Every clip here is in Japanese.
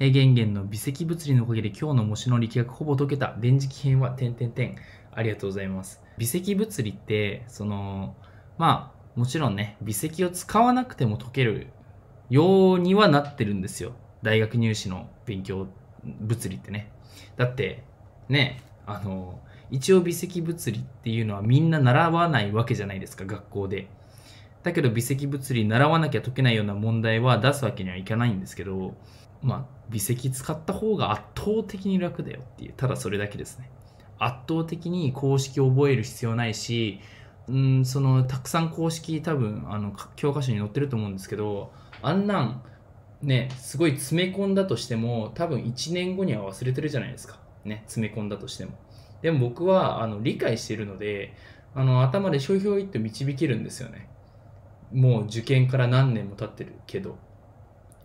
玄玄の微積物理のおかげで今日の模試の力学ほぼ解けた電磁気編は点点点ありがとうございます微積物理ってそのまあもちろんね微積を使わなくても解けるようにはなってるんですよ大学入試の勉強物理ってねだってねあの一応微積物理っていうのはみんな習わないわけじゃないですか学校でだけど微積物理習わなきゃ解けないような問題は出すわけにはいかないんですけど、まあ、微積使った方が圧倒的に楽だよっていう、ただそれだけですね。圧倒的に公式を覚える必要ないし、うん、その、たくさん公式多分、あの、教科書に載ってると思うんですけど、あんなん、ね、すごい詰め込んだとしても、多分1年後には忘れてるじゃないですか。ね、詰め込んだとしても。でも僕は、あの、理解してるので、あの、頭で書評一って導けるんですよね。もう受験から何年も経ってるけど、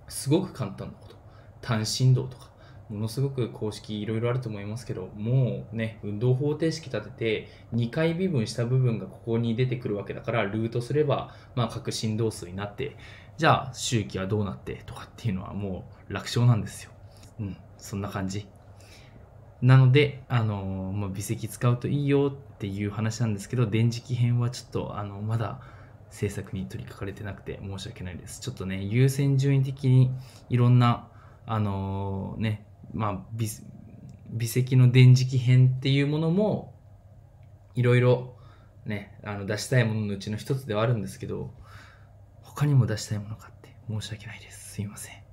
すごく簡単なこと。単振動とか、ものすごく公式いろいろあると思いますけど、もうね、運動方程式立てて、2回微分した部分がここに出てくるわけだから、ルートすれば、まあ、各振動数になって、じゃあ、周期はどうなってとかっていうのはもう楽勝なんですよ。うん、そんな感じ。なので、あのまあ、微積使うといいよっていう話なんですけど、電磁気編はちょっと、あの、まだ、制作に取り掛かれてなくて申し訳ないです。ちょっとね、優先順位的にいろんな、あのー、ね、まあ、微積の電磁気編っていうものも、いろいろね、あの出したいもののうちの一つではあるんですけど、他にも出したいものがあって申し訳ないです。すいません。